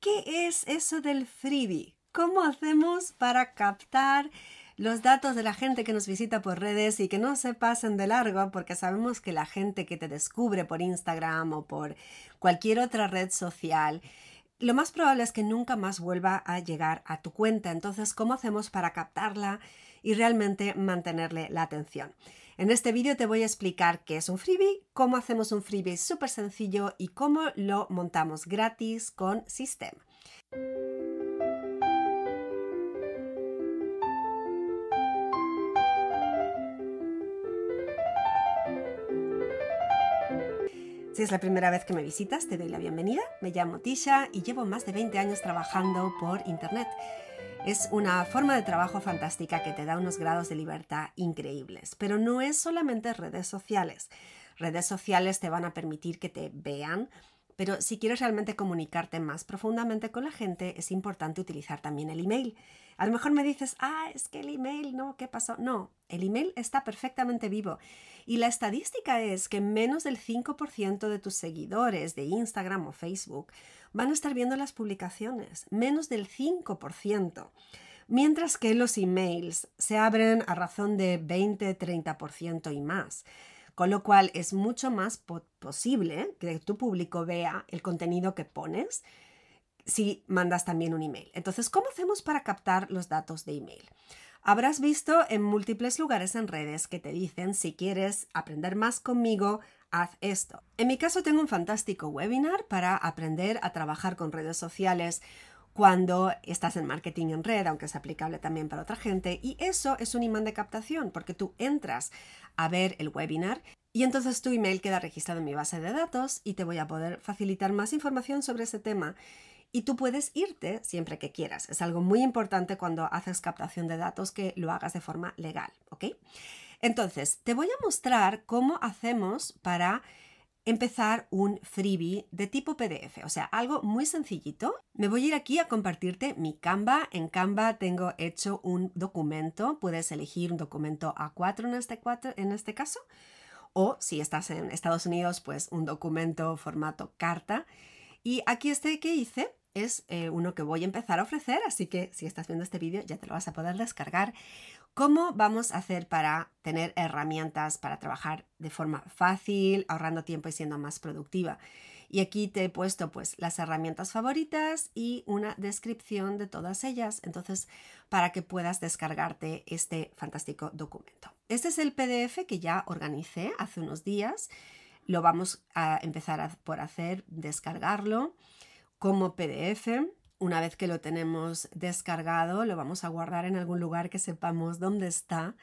¿Qué es eso del freebie? ¿Cómo hacemos para captar los datos de la gente que nos visita por redes y que no se pasen de largo porque sabemos que la gente que te descubre por Instagram o por cualquier otra red social, lo más probable es que nunca más vuelva a llegar a tu cuenta. Entonces, ¿cómo hacemos para captarla y realmente mantenerle la atención? En este vídeo te voy a explicar qué es un freebie, cómo hacemos un freebie súper sencillo y cómo lo montamos gratis con System. Si es la primera vez que me visitas, te doy la bienvenida. Me llamo Tisha y llevo más de 20 años trabajando por Internet. Es una forma de trabajo fantástica que te da unos grados de libertad increíbles, pero no es solamente redes sociales. Redes sociales te van a permitir que te vean, pero si quieres realmente comunicarte más profundamente con la gente, es importante utilizar también el email. A lo mejor me dices, ah, es que el email, no, ¿qué pasó? No, el email está perfectamente vivo. Y la estadística es que menos del 5% de tus seguidores de Instagram o Facebook van a estar viendo las publicaciones, menos del 5%. Mientras que los emails se abren a razón de 20-30% y más. Con lo cual es mucho más posible que tu público vea el contenido que pones si mandas también un email. Entonces, ¿cómo hacemos para captar los datos de email? Habrás visto en múltiples lugares en redes que te dicen si quieres aprender más conmigo, haz esto. En mi caso tengo un fantástico webinar para aprender a trabajar con redes sociales, cuando estás en marketing en red, aunque es aplicable también para otra gente. Y eso es un imán de captación, porque tú entras a ver el webinar y entonces tu email queda registrado en mi base de datos y te voy a poder facilitar más información sobre ese tema. Y tú puedes irte siempre que quieras. Es algo muy importante cuando haces captación de datos que lo hagas de forma legal, ¿ok? Entonces, te voy a mostrar cómo hacemos para empezar un freebie de tipo PDF, o sea, algo muy sencillito. Me voy a ir aquí a compartirte mi Canva. En Canva tengo hecho un documento, puedes elegir un documento A4 este en este, caso, o si estás en Estados Unidos, pues un documento formato carta. Y aquí este que hice es eh, uno que voy a empezar a ofrecer, así que si estás viendo este vídeo ya te lo vas a poder descargar. ¿Cómo vamos a hacer para tener herramientas para trabajar de forma fácil, ahorrando tiempo y siendo más productiva? Y aquí te he puesto pues las herramientas favoritas y una descripción de todas ellas, entonces para que puedas descargarte este fantástico documento. Este es el PDF que ya organicé hace unos días. Lo vamos a empezar por hacer, descargarlo como PDF una vez que lo tenemos descargado, lo vamos a guardar en algún lugar que sepamos dónde está.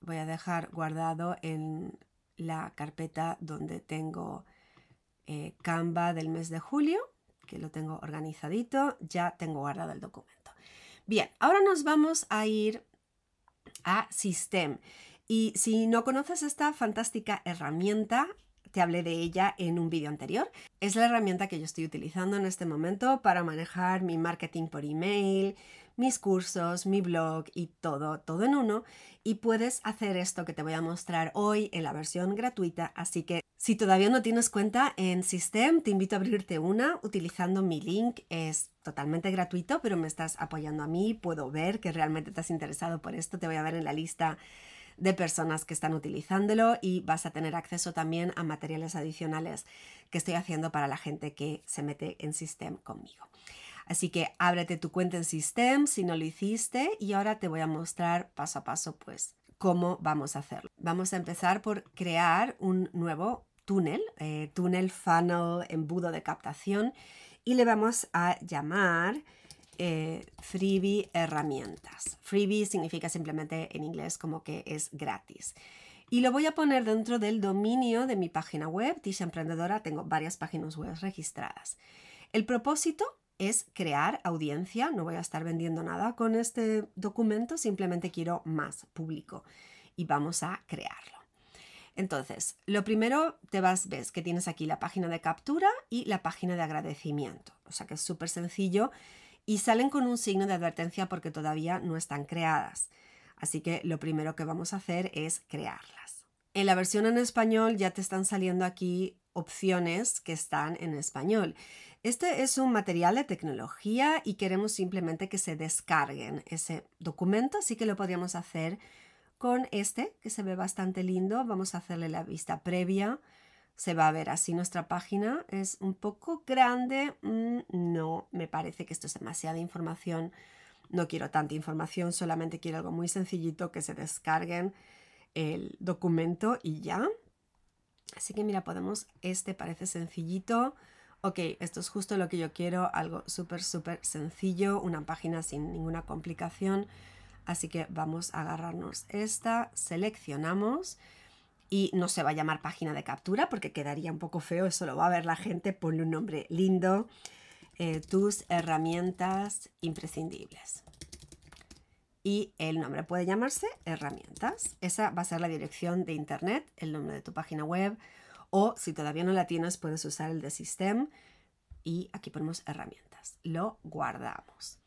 Voy a dejar guardado en la carpeta donde tengo eh, Canva del mes de julio, que lo tengo organizadito, ya tengo guardado el documento. Bien, ahora nos vamos a ir a System. Y si no conoces esta fantástica herramienta, te hablé de ella en un vídeo anterior. Es la herramienta que yo estoy utilizando en este momento para manejar mi marketing por email, mis cursos, mi blog y todo, todo en uno. Y puedes hacer esto que te voy a mostrar hoy en la versión gratuita. Así que si todavía no tienes cuenta en System, te invito a abrirte una utilizando mi link. Es totalmente gratuito, pero me estás apoyando a mí. Puedo ver que realmente te has interesado por esto. Te voy a ver en la lista de personas que están utilizándolo y vas a tener acceso también a materiales adicionales que estoy haciendo para la gente que se mete en System conmigo. Así que ábrete tu cuenta en System si no lo hiciste y ahora te voy a mostrar paso a paso pues cómo vamos a hacerlo. Vamos a empezar por crear un nuevo túnel, eh, túnel, funnel, embudo de captación y le vamos a llamar eh, freebie herramientas. Freebie significa simplemente en inglés como que es gratis. Y lo voy a poner dentro del dominio de mi página web, Tisha Emprendedora. Tengo varias páginas web registradas. El propósito es crear audiencia. No voy a estar vendiendo nada con este documento, simplemente quiero más público y vamos a crearlo. Entonces, lo primero te vas, ves que tienes aquí la página de captura y la página de agradecimiento. O sea que es súper sencillo y salen con un signo de advertencia porque todavía no están creadas. Así que lo primero que vamos a hacer es crearlas. En la versión en español ya te están saliendo aquí opciones que están en español. Este es un material de tecnología y queremos simplemente que se descarguen ese documento, así que lo podríamos hacer con este, que se ve bastante lindo. Vamos a hacerle la vista previa se va a ver así nuestra página. Es un poco grande. Mm, no, me parece que esto es demasiada información. No quiero tanta información, solamente quiero algo muy sencillito que se descarguen el documento y ya. Así que mira, podemos, este parece sencillito. Ok, esto es justo lo que yo quiero, algo súper, súper sencillo, una página sin ninguna complicación. Así que vamos a agarrarnos esta, seleccionamos y no se va a llamar página de captura porque quedaría un poco feo, eso lo va a ver la gente, ponle un nombre lindo, eh, tus herramientas imprescindibles. Y el nombre puede llamarse herramientas, esa va a ser la dirección de internet, el nombre de tu página web o si todavía no la tienes puedes usar el de System y aquí ponemos herramientas, lo guardamos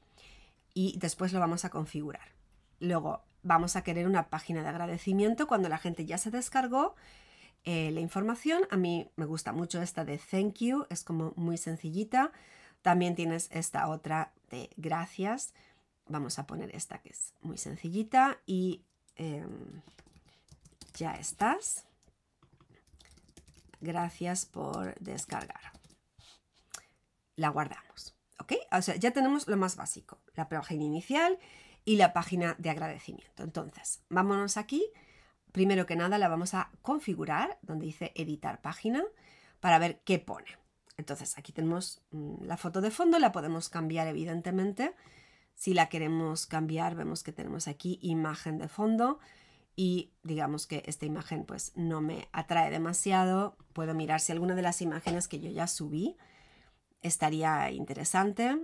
y después lo vamos a configurar. Luego vamos a querer una página de agradecimiento cuando la gente ya se descargó eh, la información. A mí me gusta mucho esta de thank you, es como muy sencillita. También tienes esta otra de gracias. Vamos a poner esta que es muy sencillita y em, ya estás. Gracias por descargar. La guardamos. ¿Ok? O sea, ya tenemos lo más básico. La página inicial y la página de agradecimiento. Entonces, vámonos aquí. Primero que nada la vamos a configurar donde dice editar página para ver qué pone. Entonces aquí tenemos mm, la foto de fondo, la podemos cambiar evidentemente. Si la queremos cambiar vemos que tenemos aquí imagen de fondo y digamos que esta imagen pues no me atrae demasiado. Puedo mirar si alguna de las imágenes que yo ya subí estaría interesante.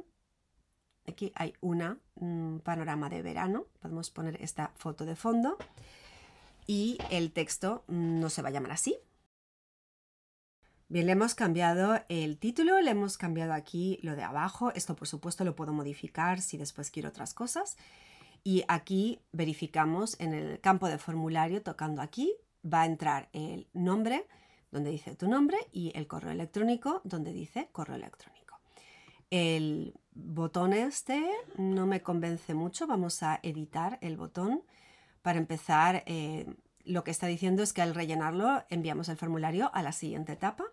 Aquí hay una, un panorama de verano. Podemos poner esta foto de fondo. Y el texto no se va a llamar así. Bien, le hemos cambiado el título, le hemos cambiado aquí lo de abajo. Esto, por supuesto, lo puedo modificar si después quiero otras cosas. Y aquí verificamos en el campo de formulario, tocando aquí, va a entrar el nombre, donde dice tu nombre, y el correo electrónico, donde dice correo electrónico. El botón este no me convence mucho. Vamos a editar el botón. Para empezar, eh, lo que está diciendo es que al rellenarlo enviamos el formulario a la siguiente etapa.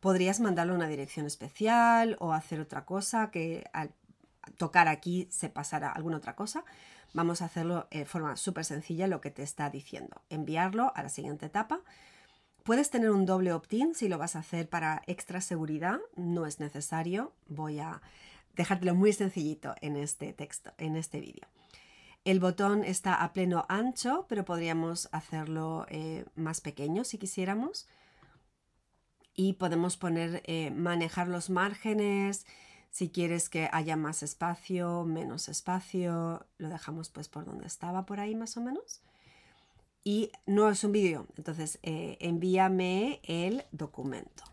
Podrías mandarlo a una dirección especial o hacer otra cosa que al tocar aquí se pasará alguna otra cosa. Vamos a hacerlo de forma súper sencilla lo que te está diciendo. Enviarlo a la siguiente etapa. Puedes tener un doble opt-in si lo vas a hacer para extra seguridad. No es necesario. Voy a dejadlo muy sencillito en este texto, en este vídeo. El botón está a pleno ancho, pero podríamos hacerlo eh, más pequeño si quisiéramos. Y podemos poner eh, manejar los márgenes, si quieres que haya más espacio, menos espacio, lo dejamos pues por donde estaba, por ahí más o menos. Y no es un vídeo, entonces eh, envíame el documento.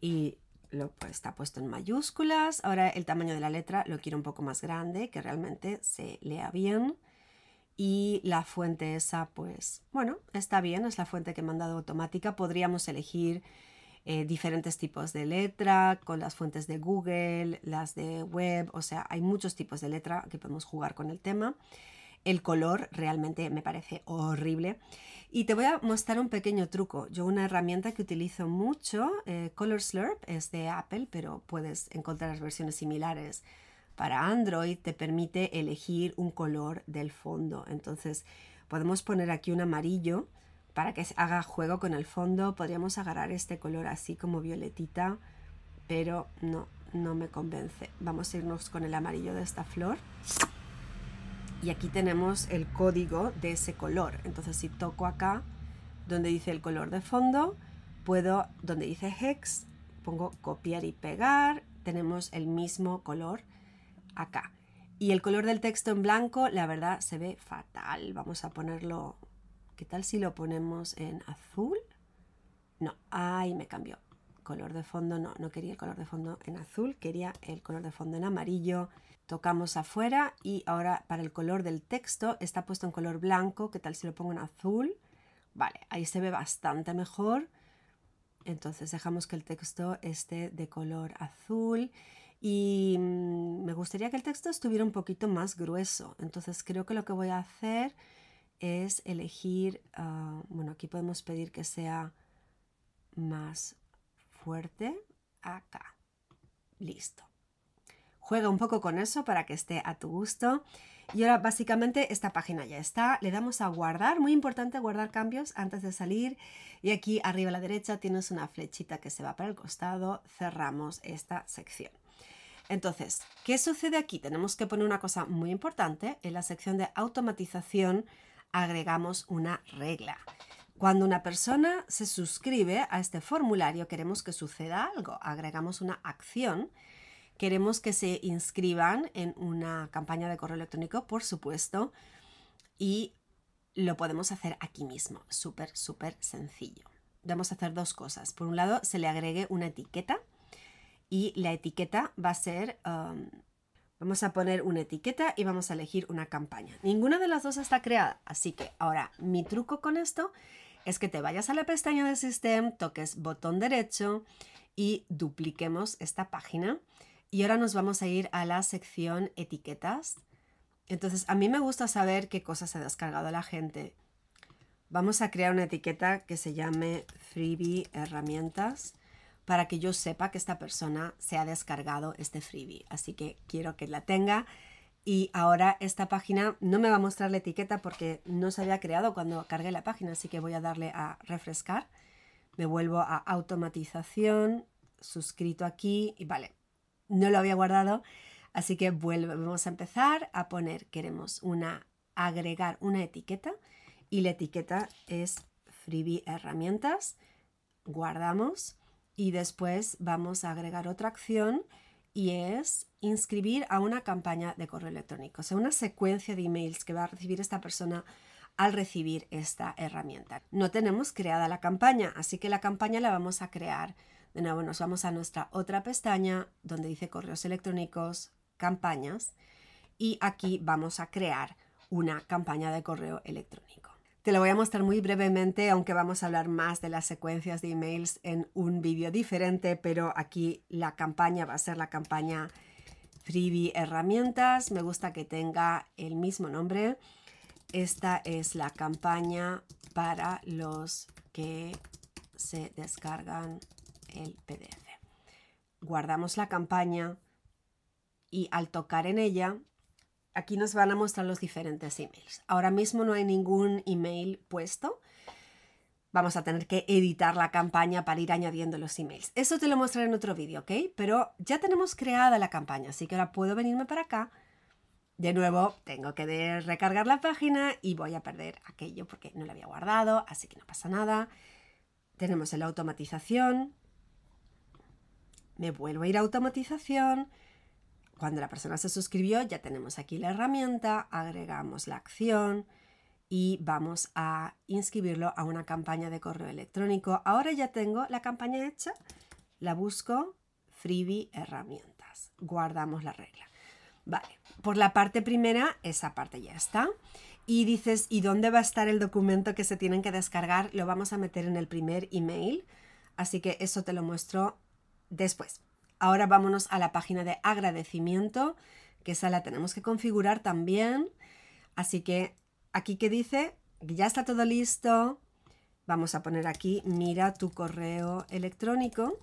Y lo, está puesto en mayúsculas. Ahora el tamaño de la letra lo quiero un poco más grande, que realmente se lea bien. Y la fuente esa, pues, bueno, está bien, es la fuente que me han dado automática. Podríamos elegir eh, diferentes tipos de letra, con las fuentes de Google, las de web, o sea, hay muchos tipos de letra que podemos jugar con el tema. El color realmente me parece horrible. Y te voy a mostrar un pequeño truco. Yo una herramienta que utilizo mucho, eh, Color Slurp, es de Apple, pero puedes encontrar versiones similares. Para Android te permite elegir un color del fondo. Entonces podemos poner aquí un amarillo para que haga juego con el fondo. Podríamos agarrar este color así como violetita, pero no, no me convence. Vamos a irnos con el amarillo de esta flor y aquí tenemos el código de ese color. Entonces si toco acá donde dice el color de fondo, puedo, donde dice hex, pongo copiar y pegar, tenemos el mismo color acá. Y el color del texto en blanco, la verdad, se ve fatal. Vamos a ponerlo, ¿qué tal si lo ponemos en azul? No, ahí me cambió. Color de fondo, no, no quería el color de fondo en azul, quería el color de fondo en amarillo tocamos afuera y ahora para el color del texto está puesto en color blanco, ¿qué tal si lo pongo en azul? Vale, ahí se ve bastante mejor. Entonces dejamos que el texto esté de color azul y mm, me gustaría que el texto estuviera un poquito más grueso. Entonces creo que lo que voy a hacer es elegir, ah, bueno, aquí podemos pedir que sea más fuerte acá. Listo. Juega un poco con eso para que esté a tu gusto. Y ahora básicamente esta página ya está. Le damos a guardar, muy importante guardar cambios antes de salir. Y aquí arriba a la derecha tienes una flechita que se va para el costado. Cerramos esta sección. Entonces, ¿qué sucede aquí? Tenemos que poner una cosa muy importante. En la sección de automatización agregamos una regla. Cuando una persona se suscribe a este formulario queremos que suceda algo. Agregamos una acción Queremos que se inscriban en una campaña de correo electrónico, por supuesto, y lo podemos hacer aquí mismo. Súper, súper sencillo. Vamos a hacer dos cosas. Por un lado, se le agregue una etiqueta y la etiqueta va a ser... Um, vamos a poner una etiqueta y vamos a elegir una campaña. Ninguna de las dos está creada, así que ahora mi truco con esto es que te vayas a la pestaña de System, toques botón derecho y dupliquemos esta página y ahora nos vamos a ir a la sección etiquetas. Entonces, a mí me gusta saber qué cosas se ha descargado la gente. Vamos a crear una etiqueta que se llame freebie herramientas para que yo sepa que esta persona se ha descargado este freebie. Así que quiero que la tenga. Y ahora esta página no me va a mostrar la etiqueta porque no se había creado cuando cargué la página, así que voy a darle a refrescar. Me vuelvo a automatización, suscrito aquí y vale, no lo había guardado, así que volvemos a empezar a poner, queremos una, agregar una etiqueta y la etiqueta es freebie herramientas, guardamos y después vamos a agregar otra acción y es inscribir a una campaña de correo electrónico, o sea, una secuencia de emails que va a recibir esta persona al recibir esta herramienta. No tenemos creada la campaña, así que la campaña la vamos a crear de nuevo nos vamos a nuestra otra pestaña donde dice correos electrónicos, campañas y aquí vamos a crear una campaña de correo electrónico. Te lo voy a mostrar muy brevemente, aunque vamos a hablar más de las secuencias de emails en un vídeo diferente, pero aquí la campaña va a ser la campaña Freebie Herramientas. Me gusta que tenga el mismo nombre. Esta es la campaña para los que se descargan el PDF. Guardamos la campaña y al tocar en ella, aquí nos van a mostrar los diferentes emails. Ahora mismo no hay ningún email puesto. Vamos a tener que editar la campaña para ir añadiendo los emails. Eso te lo mostraré en otro vídeo, ¿ok? Pero ya tenemos creada la campaña, así que ahora puedo venirme para acá. De nuevo, tengo que recargar la página y voy a perder aquello porque no lo había guardado, así que no pasa nada. Tenemos la automatización, me vuelvo a ir a automatización. Cuando la persona se suscribió ya tenemos aquí la herramienta, agregamos la acción y vamos a inscribirlo a una campaña de correo electrónico. Ahora ya tengo la campaña hecha, la busco, freebie herramientas, guardamos la regla. Vale, por la parte primera, esa parte ya está. Y dices, ¿y dónde va a estar el documento que se tienen que descargar? Lo vamos a meter en el primer email. Así que eso te lo muestro Después, ahora vámonos a la página de agradecimiento, que esa la tenemos que configurar también. Así que aquí que dice, ya está todo listo. Vamos a poner aquí, mira tu correo electrónico.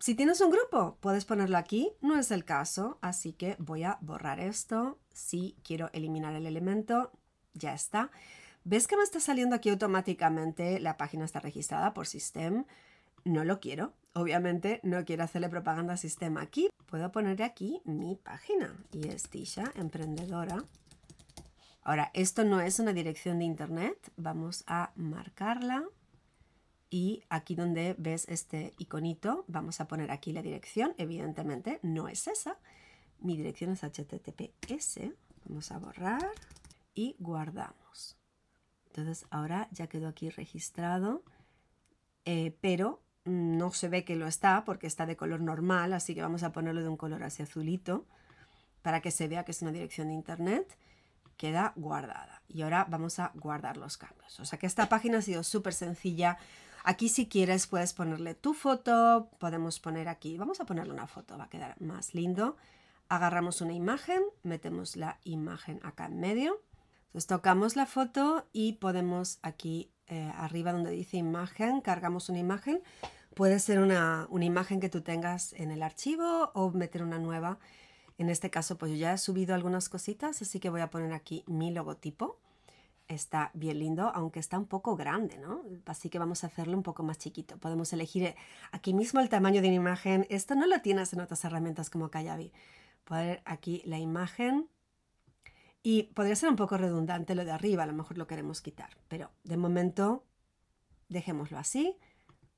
Si tienes un grupo, puedes ponerlo aquí, no es el caso, así que voy a borrar esto. Si quiero eliminar el elemento, ya está. ¿Ves que me está saliendo aquí automáticamente? La página está registrada por System no lo quiero. Obviamente no quiero hacerle propaganda al sistema aquí. Puedo poner aquí mi página y es Tisha Emprendedora. Ahora, esto no es una dirección de internet. Vamos a marcarla y aquí donde ves este iconito vamos a poner aquí la dirección. Evidentemente no es esa. Mi dirección es https. Vamos a borrar y guardamos. Entonces ahora ya quedó aquí registrado, eh, pero no se ve que lo está porque está de color normal, así que vamos a ponerlo de un color así azulito para que se vea que es una dirección de internet. Queda guardada. Y ahora vamos a guardar los cambios. O sea que esta página ha sido súper sencilla. Aquí si quieres puedes ponerle tu foto, podemos poner aquí, vamos a ponerle una foto, va a quedar más lindo. Agarramos una imagen, metemos la imagen acá en medio. Entonces tocamos la foto y podemos aquí eh, arriba donde dice imagen, cargamos una imagen. Puede ser una, una, imagen que tú tengas en el archivo o meter una nueva. En este caso, pues yo ya he subido algunas cositas, así que voy a poner aquí mi logotipo. Está bien lindo, aunque está un poco grande, ¿no? Así que vamos a hacerlo un poco más chiquito. Podemos elegir eh, aquí mismo el tamaño de una imagen. Esto no lo tienes en otras herramientas como Kayabi. Poner aquí la imagen y podría ser un poco redundante lo de arriba, a lo mejor lo queremos quitar, pero de momento dejémoslo así,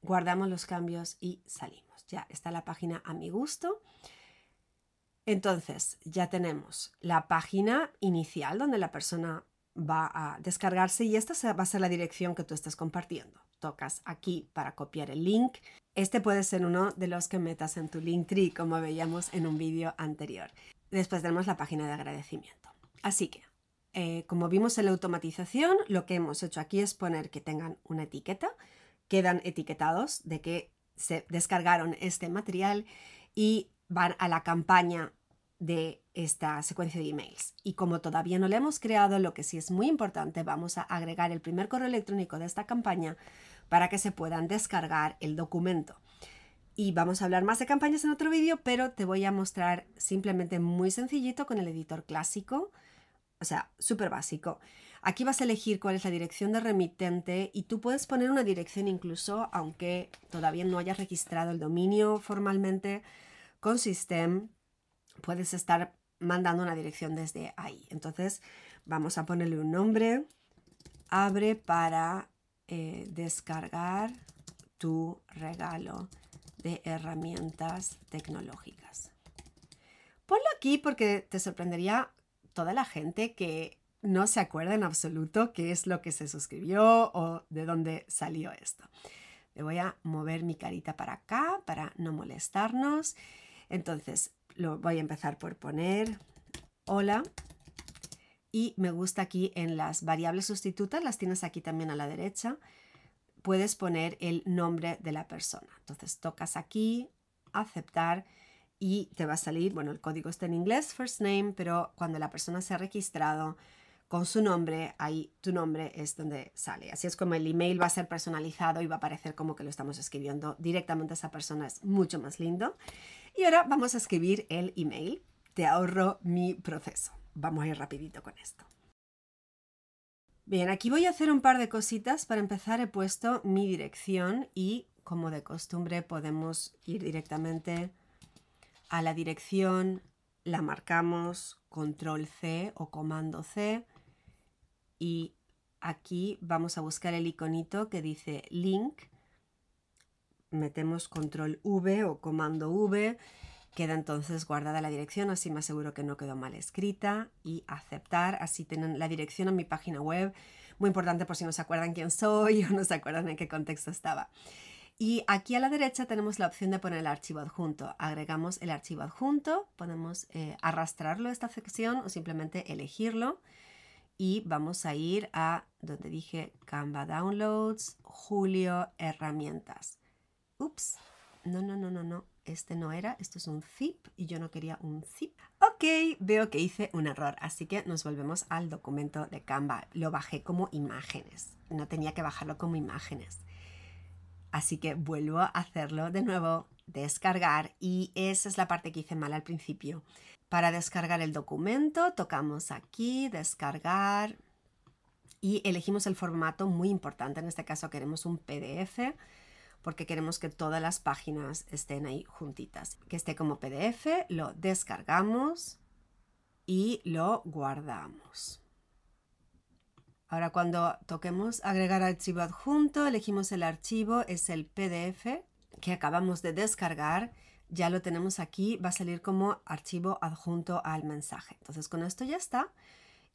guardamos los cambios y salimos. Ya está la página a mi gusto. Entonces, ya tenemos la página inicial donde la persona va a descargarse y esta va a ser la dirección que tú estás compartiendo. Tocas aquí para copiar el link. Este puede ser uno de los que metas en tu link tree, como veíamos en un vídeo anterior. Después tenemos la página de agradecimiento. Así que, eh, como vimos en la automatización, lo que hemos hecho aquí es poner que tengan una etiqueta, quedan etiquetados de que se descargaron este material y van a la campaña de esta secuencia de emails. Y como todavía no la hemos creado, lo que sí es muy importante, vamos a agregar el primer correo electrónico de esta campaña para que se puedan descargar el documento y vamos a hablar más de campañas en otro vídeo, pero te voy a mostrar simplemente muy sencillito con el editor clásico, o sea, súper básico. Aquí vas a elegir cuál es la dirección de remitente y tú puedes poner una dirección incluso, aunque todavía no hayas registrado el dominio formalmente con System, puedes estar mandando una dirección desde ahí. Entonces vamos a ponerle un nombre, abre para eh, descargar tu regalo de herramientas tecnológicas. Ponlo aquí porque te sorprendería toda la gente que no se acuerda en absoluto qué es lo que se suscribió o de dónde salió esto. Le voy a mover mi carita para acá para no molestarnos. Entonces, lo voy a empezar por poner hola y me gusta aquí en las variables sustitutas, las tienes aquí también a la derecha puedes poner el nombre de la persona. Entonces tocas aquí, aceptar y te va a salir, bueno, el código está en inglés, first name, pero cuando la persona se ha registrado con su nombre, ahí tu nombre es donde sale. Así es como el email va a ser personalizado y va a parecer como que lo estamos escribiendo directamente a esa persona, es mucho más lindo. Y ahora vamos a escribir el email. Te ahorro mi proceso. Vamos a ir rapidito con esto. Bien, aquí voy a hacer un par de cositas. Para empezar he puesto mi dirección y como de costumbre podemos ir directamente a la dirección, la marcamos control C o comando C y aquí vamos a buscar el iconito que dice link, metemos control V o comando V Queda entonces guardada la dirección, así me aseguro que no quedó mal escrita y aceptar. Así tienen la dirección en mi página web, muy importante por si no se acuerdan quién soy o no se acuerdan en qué contexto estaba. Y aquí a la derecha tenemos la opción de poner el archivo adjunto. Agregamos el archivo adjunto, podemos eh, arrastrarlo a esta sección o simplemente elegirlo. Y vamos a ir a donde dije Canva Downloads, Julio Herramientas. Ups, no, no, no, no, no este no era, esto es un zip y yo no quería un zip. Ok, veo que hice un error, así que nos volvemos al documento de Canva. Lo bajé como imágenes, no tenía que bajarlo como imágenes. Así que vuelvo a hacerlo de nuevo, descargar y esa es la parte que hice mal al principio. Para descargar el documento tocamos aquí, descargar y elegimos el formato muy importante, en este caso queremos un PDF porque queremos que todas las páginas estén ahí juntitas. Que esté como PDF, lo descargamos y lo guardamos. Ahora cuando toquemos agregar archivo adjunto, elegimos el archivo, es el PDF que acabamos de descargar. Ya lo tenemos aquí, va a salir como archivo adjunto al mensaje. Entonces con esto ya está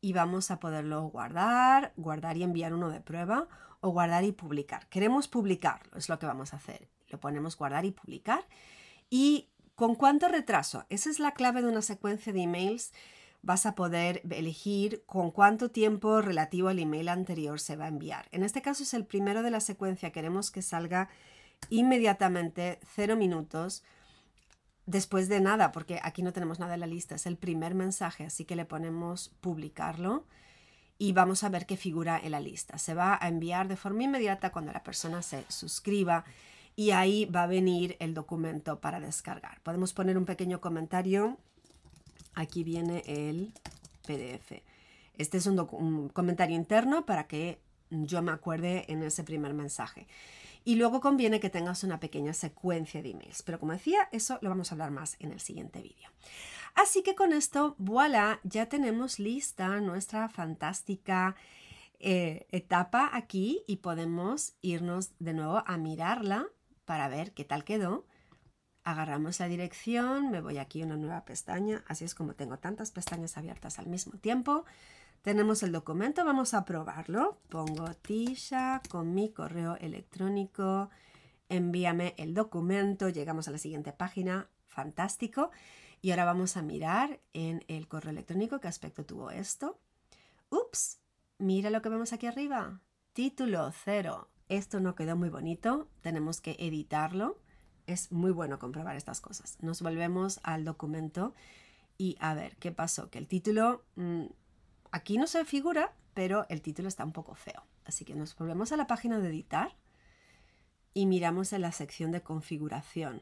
y vamos a poderlo guardar, guardar y enviar uno de prueba o guardar y publicar. Queremos publicarlo, es lo que vamos a hacer. Lo ponemos guardar y publicar. ¿Y con cuánto retraso? Esa es la clave de una secuencia de emails. Vas a poder elegir con cuánto tiempo relativo al email anterior se va a enviar. En este caso es el primero de la secuencia. Queremos que salga inmediatamente, cero minutos, después de nada, porque aquí no tenemos nada en la lista. Es el primer mensaje, así que le ponemos publicarlo y vamos a ver qué figura en la lista. Se va a enviar de forma inmediata cuando la persona se suscriba y ahí va a venir el documento para descargar. Podemos poner un pequeño comentario. Aquí viene el PDF. Este es un, comentario interno para que yo me acuerde en ese primer mensaje. Y luego conviene que tengas una pequeña secuencia de emails. Pero como decía, eso lo vamos a hablar más en el siguiente vídeo. Así que con esto, voilà, ya tenemos lista nuestra fantástica eh, etapa aquí y podemos irnos de nuevo a mirarla para ver qué tal quedó. Agarramos la dirección, me voy aquí a una nueva pestaña, así es como tengo tantas pestañas abiertas al mismo tiempo. Tenemos el documento, vamos a probarlo. Pongo Tisha con mi correo electrónico, envíame el documento, llegamos a la siguiente página, fantástico. Y ahora vamos a mirar en el correo electrónico qué aspecto tuvo esto. Ups, mira lo que vemos aquí arriba. Título cero. Esto no quedó muy bonito, tenemos que editarlo. Es muy bueno comprobar estas cosas. Nos volvemos al documento y a ver qué pasó, que el título mm, Aquí no se figura, pero el título está un poco feo. Así que nos volvemos a la página de editar y miramos en la sección de configuración.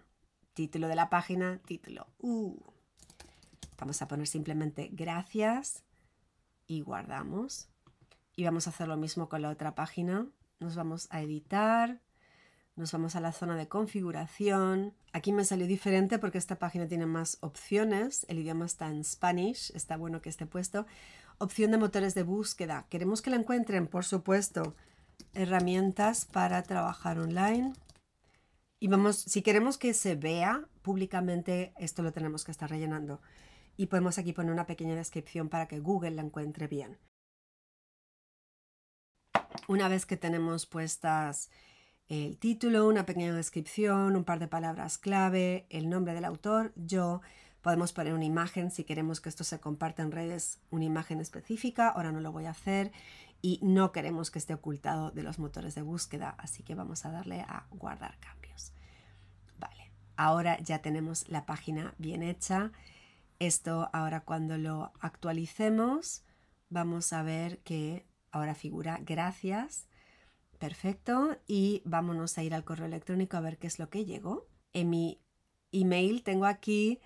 Título de la página, título. Uh. Vamos a poner simplemente gracias y guardamos. Y vamos a hacer lo mismo con la otra página. Nos vamos a editar, nos vamos a la zona de configuración. Aquí me salió diferente porque esta página tiene más opciones. El idioma está en Spanish, está bueno que esté puesto. Opción de motores de búsqueda. Queremos que la encuentren, por supuesto. Herramientas para trabajar online. Y vamos, si queremos que se vea públicamente, esto lo tenemos que estar rellenando. Y podemos aquí poner una pequeña descripción para que Google la encuentre bien. Una vez que tenemos puestas el título, una pequeña descripción, un par de palabras clave, el nombre del autor, yo, Podemos poner una imagen si queremos que esto se comparte en redes, una imagen específica, ahora no lo voy a hacer y no queremos que esté ocultado de los motores de búsqueda, así que vamos a darle a guardar cambios. Vale, ahora ya tenemos la página bien hecha. Esto ahora cuando lo actualicemos vamos a ver que ahora figura gracias. Perfecto. Y vámonos a ir al correo electrónico a ver qué es lo que llegó. En mi email tengo aquí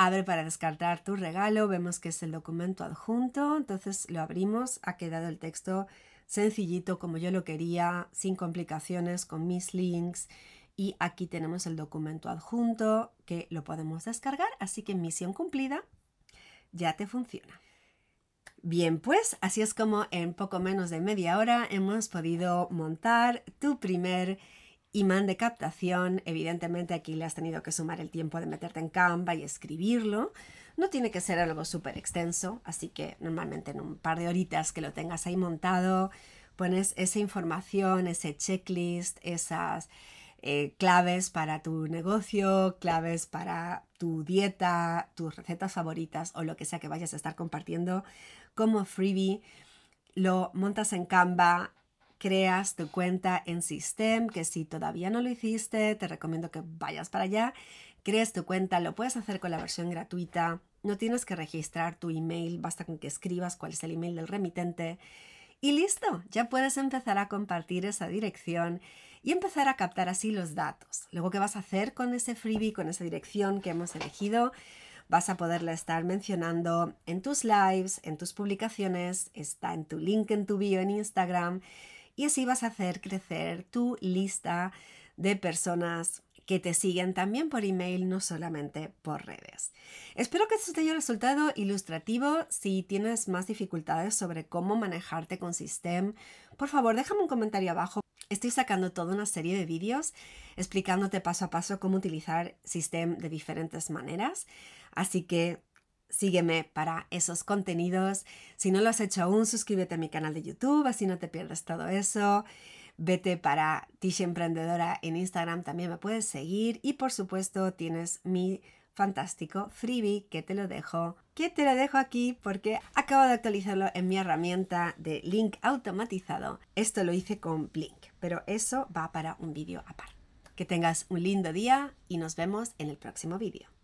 Abre para descartar tu regalo, vemos que es el documento adjunto, entonces lo abrimos, ha quedado el texto sencillito como yo lo quería, sin complicaciones, con mis links. Y aquí tenemos el documento adjunto que lo podemos descargar, así que misión cumplida, ya te funciona. Bien, pues así es como en poco menos de media hora hemos podido montar tu primer imán de captación, evidentemente aquí le has tenido que sumar el tiempo de meterte en Canva y escribirlo. No tiene que ser algo súper extenso, así que normalmente en un par de horitas que lo tengas ahí montado, pones esa información, ese checklist, esas eh, claves para tu negocio, claves para tu dieta, tus recetas favoritas o lo que sea que vayas a estar compartiendo como freebie. Lo montas en Canva, creas tu cuenta en System, que si todavía no lo hiciste, te recomiendo que vayas para allá, crees tu cuenta, lo puedes hacer con la versión gratuita, no tienes que registrar tu email, basta con que escribas cuál es el email del remitente. Y listo, ya puedes empezar a compartir esa dirección y empezar a captar así los datos. Luego, ¿qué vas a hacer con ese freebie, con esa dirección que hemos elegido? Vas a poderla estar mencionando en tus lives, en tus publicaciones, está en tu link en tu bio en Instagram y así vas a hacer crecer tu lista de personas que te siguen también por email, no solamente por redes. Espero que esto te haya resultado ilustrativo. Si tienes más dificultades sobre cómo manejarte con System, por favor déjame un comentario abajo. Estoy sacando toda una serie de vídeos explicándote paso a paso cómo utilizar System de diferentes maneras. Así que sígueme para esos contenidos. Si no lo has hecho aún, suscríbete a mi canal de YouTube, así no te pierdes todo eso. Vete para Tisha Emprendedora en Instagram, también me puedes seguir. Y por supuesto, tienes mi fantástico freebie que te lo dejo, que te lo dejo aquí porque acabo de actualizarlo en mi herramienta de link automatizado. Esto lo hice con Blink, pero eso va para un vídeo aparte. Que tengas un lindo día y nos vemos en el próximo vídeo.